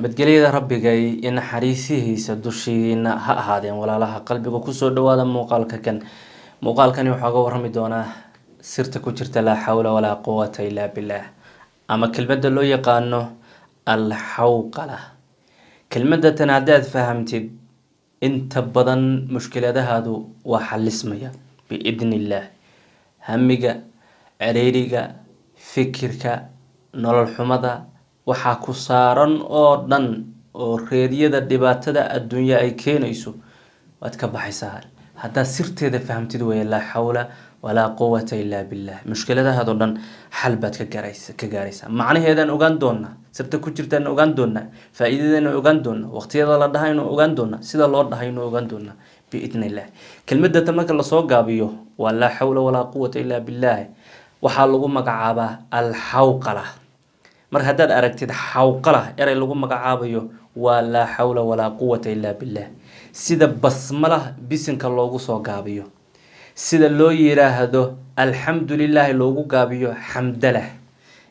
nabadgelyada rabbigay iyo naxariisihiisa dushiina ha ahaadeen walaalaha qalbiga kusoo dhawaada muuqaalkakan muuqaalkani waxaa uga warrami doonaa sirta ku jirta laa xawla walaa quwata ilaa billaah ama kelmadda loo yaqaano alxawqala kelmadatan haddaad fahamtid inta badan mushkiladahaadu waa xalismaya biidni illaah hamiga cereeriga fikirka nolol xumada waxaa ku saaran oo dhan oo reedyada dhibaatada adduunya ay keenayso waad ka baxaysaa haddaad sirteeda fahamtid weeye laa xawla walaa quwata ilaa billah mushkiladahadoo dhan xal baad ka gaaraysa ka gaaraysaa macnaheedaan ogaan doonaa sirta ku jirtaan ogaan doonaa faa'iidadaynu ogaan doonaa waqtiyada la dhahaynu ogaan doonaa sida loo dhahaynu ogaan doonaa biidn illah kelmadata marka lasoo gaabiyo waa laa xawla walaa quwata ilaa billah waxaa lagu magacaabaa alxawqala marka haddaad aragtid xawqala eray lagu magacaabayo waa laa xawla walaa quwata ilaa billah sida basmala bisinka loogu soo gaabiyo sida loo yidhaahdo alxamdu lilaahi loogu gaabiyo xamdalah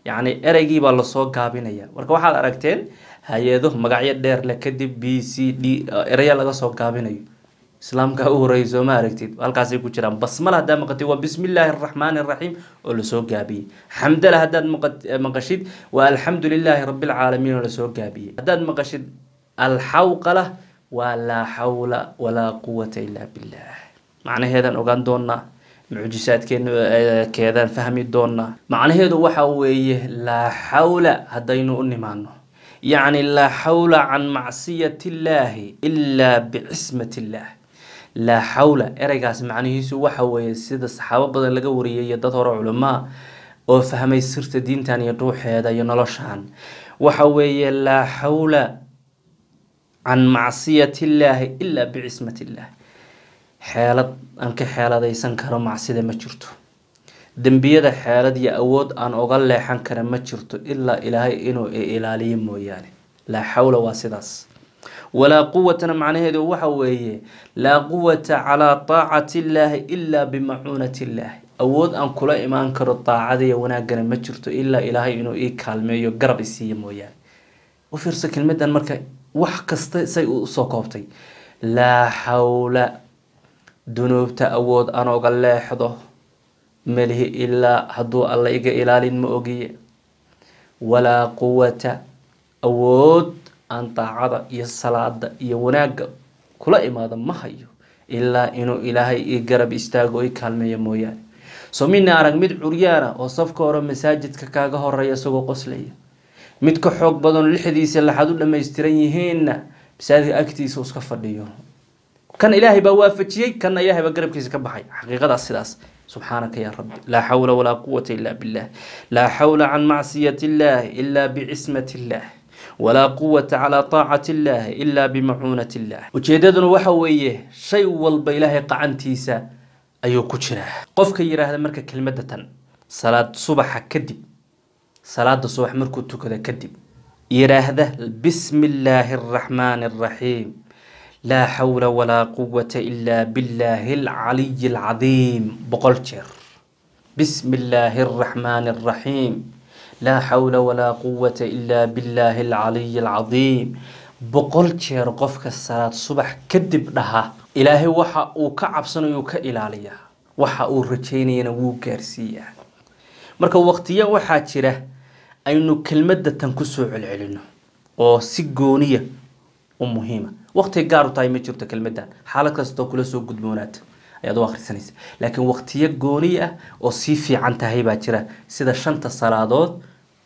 yacni ereygiibaa lasoo gaabinaya marka waxaad aragteen hay-ado magacyo dheer le kadib b c d ereya laga soo gaabinayo سلام كأوري زو ماركتيد والقاسي كتران بسم الله دا مقتي وبسم الله الرحمن الرحيم ولسو قابي حمد الله داد مقشيد والحمد لله رب العالمين ولسو قابي داد مقشيد الحوقلة ولا حول ولا قوة إلا بالله معنى هذا نوغان دوننا معجسات كين كيدان فهمي دوننا معنى هذا وحاوي لا حول هدينو أنمانو يعني لا حول عن معصية الله إلا بعصمة الله laa xawla ereygaas macnihiisu waxa weeye sida saxaabo badan laga wariyay iyo dad hore culamaa oo fahmay sirta diintan iyo dhuuxeeda iyo noloshaan waxa weeye laa xawla can macsiyati illaahi ilaa bicismati illaahi xeelad aan ka xeeladaysan karo macsida ma jirto dembiyada xeelad iyo awood aan oga leexan kara ma jirto ilaa ilaahay inuu i ilaaliyo mooyaane laa xawla waa sidaas walaa quwatana macnaheedu waxa weeye laa quwata calaa taacati illaahi ilaa bimacuunati illaahi awood aan kula imaan karo daacadaiya wanaagana ma jirto ilaa ilaahay inuu ii kaalmeeyo garab isiiyo mooyaane u fiirso kelmadan marka wax kasta say usoo koobtay laa xawla dunuubta awood anooga leexdo melihi ilaa hadduu alla iga ilaalin ma ogiye walaa quwata awood aan daacada iyo salaada iyo wanaagga kula imaado ma hayo ilaa inuu ilaahay i garab istaago i kaalmeeyo mooyaane soo midna arag mid curyaana oo safka hore masaajidka kaaga horeeya isagoo qoslaya mid ka xoog badan lixdiisa laxad u dhammaystiran yihiinna masaajidka agtiisa iska fadhiyo kan ilaahay baa waafajiyey kanna ilaahay baa garabkiisa ka baxay xaqiiqadaas sidaas subxaanaka yaa rabbi laa xawla walaa quwata ilaa billah laa xawla can macsiyati illaah ilaa bicismati illaah ولا قوة على طاعة الله إلا بمعونة الله وجددنا وحويه شيء والبيله قعنتيسا أيو قف قفك هذا مركا كلمة صلاة صبح كدب صلاة صبح مركو تكذا كدب هذا بسم الله الرحمن الرحيم لا حول ولا قوة إلا بالله العلي العظيم بقلتر بسم الله الرحمن الرحيم لا حول ولا قوة إلا بالله العلي العظيم بقول شير قفك الصلاة صبح كدب لها إلهي وحا أو كعب عبسن يوكا إلاليا وحا أو رجينينا وكارسيا مركا وقتيا وحا تيرا أينو كلمة تنكسو العلن أو سيقونية ومهمة وقتي قارو تاي مجرد كلمة حالك ستوكولسو قدمونات يا دو آخر لكن وقت يجوني أصيفي عن تهيبة ترى سيدا شنطة صلاة دوت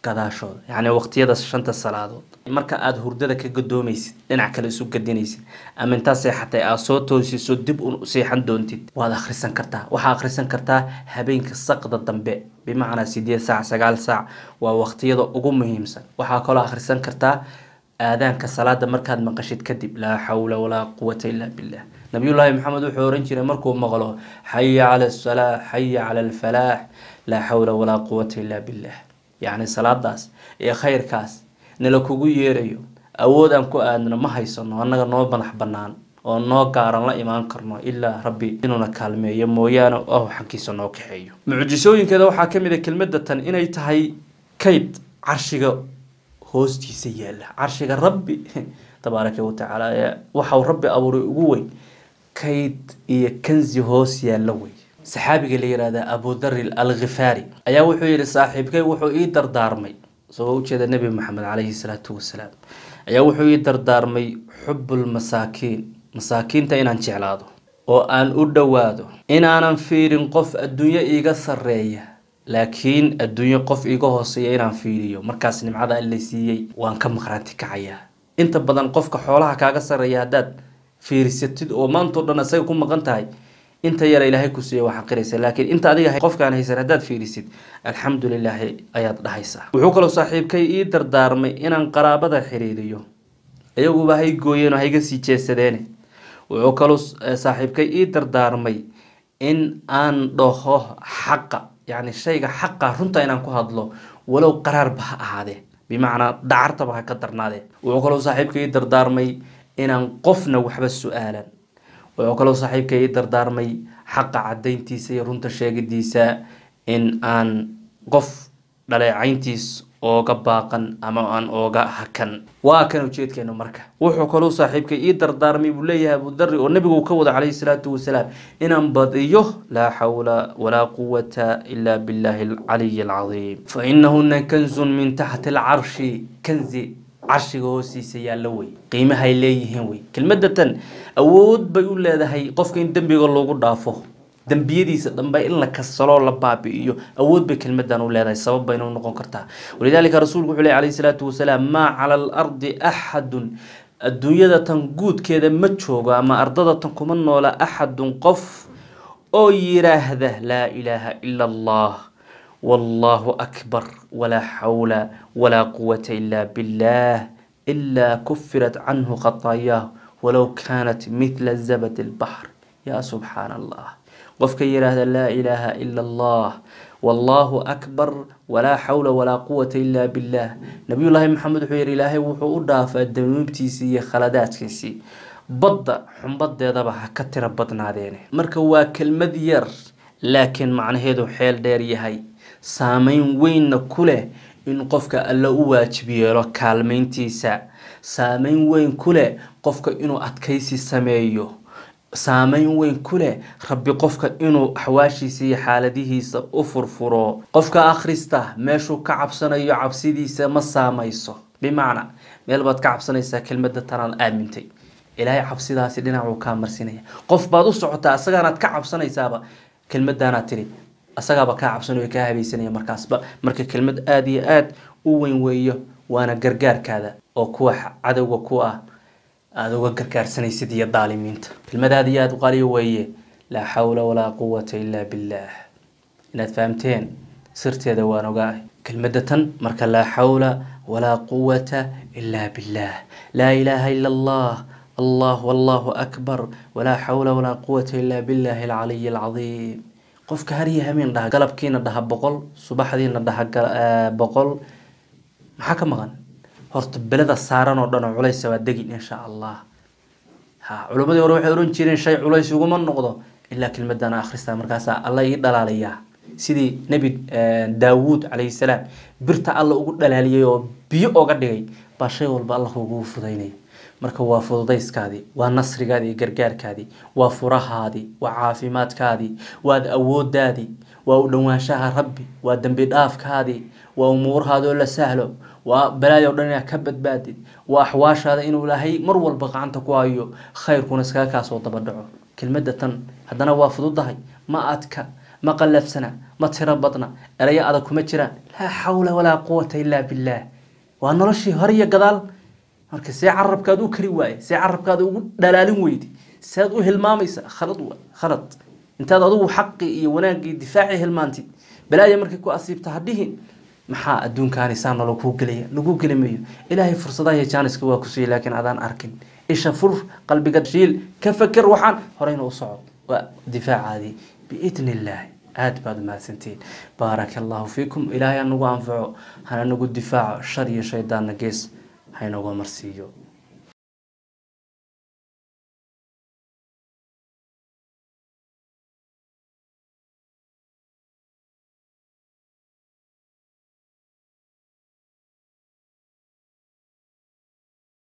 gadaashooda yacni waqtiyadaas shanta salaadood marka aada hurdada ka gadoomaysid dhinac kale isu gadinaysid ama intaa seexatay aad soo toosiso dib un u seexan doontid waad akhrisan kartaa waxaa akhrisan kartaa habeenka saqda dambe bimacnaa sideed saac sagaal saac waa waqtiyada ugu muhiimsan waxaa kaloo akhrisan kartaa aadaanka salaada markaad maqashid kadib laa xawla walaa quwata illaa billah nabiyullaahi maxamed wuxuu oran jiray markuu maqlo xaya cala asalaax xaya cala alfalaax laa xawla walaa quwata illaa billah yacni salaadaas iyo khayrkaas nala kugu yeerayo awood aan ku aadno ma haysano annaga noo madax bannaan oo noo gaaran la imaan karno ilaa rabbi inuuna kaalmeeyo mooyaane ahu xankiisa noo kaxeeyo mucjisooyinkeeda waxaa ka mid a ah kelmadda tan inay tahay kayd carshiga hoostiisa yaalla carshiga rabbi tabaaraka watacaala ee waxau rabbi abuuray ugu weyn kayd iyo kanzi hoos yaalla wey saxaabiga la yihahda abudari alkhifaari ayaa wuxuu yidhi saaxiibkay wuxuu ii dardaarmay isagoo ujeeda nebi maxamed calayhi salaatu wasalaam ayaa wuxuu ii dardaarmay xubulmasaakiin masaakiinta inaan jeclaado oo aan u dhowaado inaanan fiirin qof adduunye iiga sarreeya laakiin adduunye qof iiga hooseeya inaan fiiriyo markaas nimcada in la siiyey waan ka maqraanti kacayaa inta badan qofka xoolaha kaaga sarreeya haddaad fiirisatid oo maantao dhan isaga ku maqan tahay inta yar ilaahay ku siiya waa xaqiraysa laakiin inta adiga qofkaan haysan haddaad fiirisid alxamdulilaahi ayaad dhahaysaa wuxuu kaloo saaxiibkay ii dardaarmay inaan qaraabada xiriiriyo iyaguba hay gooyeen oo hayga sii jeesadeene wuxuu kaloo eh, saaxiibkay ii dardaarmay in aan dhaho xaqa yacni shayga xaqa runta inaan ku hadlo walow qaraarba ha ahaadee bimacnaa dacartaba ha ka darnaadee wuxuu kaloo saaxiibka ii dardaarmay inaan qofna waxba su-aalan وعقلو صاحب كي إيه دردار مي حق عدين تيسا إيه يرون تشيغ ديسا إن آن قف للي عين تيس أوغا باقن أما آن أوغا حكن واكنو جيد كينو مركة وعقلو صاحب كي إيه دردار مي بليها بدر ونبي وكود عليه الصلاة والسلام إن آن بضيوه لا حول ولا قوة إلا بالله العلي العظيم فإنهن كنز من تحت العرش كنزي cashiga hoostiisa yaalla wey qiimahay leeyihiin wey kelmadatan awood bay u leedahay qofka in dembiga loogu dhaafo dembiyadiisa dhanba in la kasaloo la baabi'iyo awood bay kelmadan u leedahay sabab bayna u noqon kartaa walidaalika rasuulku wuxuu leeyahy calayhi salaatu wasalaam maa cala alardi axadun adduunyada tan guudkeeda ma joogo ama ardada tan kuma noola axadun qof oo yiraahda laa ilaaha ila allah والله أكبر ولا حول ولا قوة إلا بالله إلا كفرت عنه خطاياه ولو كانت مثل الزبد البحر يا سبحان الله قفك يراه لا إله إلا الله والله أكبر ولا حول ولا قوة إلا بالله نبي الله محمد حير إلهي وحو خلدات كيسي بض حم xunbadeedaba ha ka tira badnaadeene marka waa kelmad لكن معنى هيدو حيل dheer هاي saameyn weynna ku leh in qofka alla u waajib yeelo kaalmayntiisa saameyn weyn ku leh qofka inuu adkaysi sameeyo saameyn weyn ku leh rabbi qofka inuu axwaashiisa iyo xaaladihiisa u furfuro qofka akhrista meeshuu ka cabsanayo cabsidiisa ma saamayso bimacnaa meel baad ka cabsanaysaa kelmadda tanaan aamintay ilaahay cabsidaasi dhinacuu kaa marsinaya qof baad u socotaa isagaanaad ka cabsanaysaaba kelmadaanaad tiri أسقاب كعبسون وكاه بيسني مركز بق مركز كلمة آدي آد وين ويه وأنا جرجر كذا أو كوه عدو وكوه هذا هو جرجر سنة سدي الظالمين كلمة آدي آد وقالي ويه لا حول ولا قوة إلا بالله إن فهمتين صرت هذا وأنا قاعد كلمة تن مركز لا حول ولا قوة إلا بالله لا إله إلا الله الله والله أكبر ولا حول ولا قوة إلا بالله العلي العظيم qofka harya habeen dhaha galabkiina dhaha boqol subaxdiina dhaha boqol maxaa ka maqan horta belada saaran oo dhan oo culaysa waa degin insha allah ha culimmadii hore waxay odhan jireen shay culays iguma noqdo ilaa kelmadaan akhrista markaasaa alla ii dhalaalayaa sidii nebi daawuud calayhi salaam birta alla ugu dhalaaliyay oo biyo oga dhigay باشي والبا الله وقو فضيني مركا وافو ضيس كادي ونصر كادي غرغار كادي وفرح هادي وعافمات كادي واد أود دادي وأولوان شهر ربي وادن بيداف كادي وأمور هادو اللي سهلو وبلاي ورنيا كبت بادي وأحواش هذا إنو لهي مر والبقى عن تقوايو خير كون اسكاكا صوت بدعو كلمة تن هدنا وافو ضهي ما أتكا ما قلفسنا ما تربطنا ريا أدكو متشرا لا حول ولا قوة إلا بالله وأنا رشي هري جدال مرك سي عرب كادو كريواي سي عرب كادو دلالين ويدي سادو هالمامي سا خلط و خلط أنت هذا ضو حقي إيه وناجي دفاعي هالمانتي بلاي مرك كو أصيب تهديهن محا الدون كان إنسان لو كو قلي لو كو قلي ميو إلهي فرصة ضاي جانس كو كسي لكن عذان أركن إيش فر قلبي قد شيل كفكر وحان هرينا وصعد ودفاع هذه بإذن الله aada baad mahadsantihiin baaraka allaahu fiikum ilaahay anagu anfaco hana nagu difaaco shar iyo shaydaanna gees haynagu amarsiiyo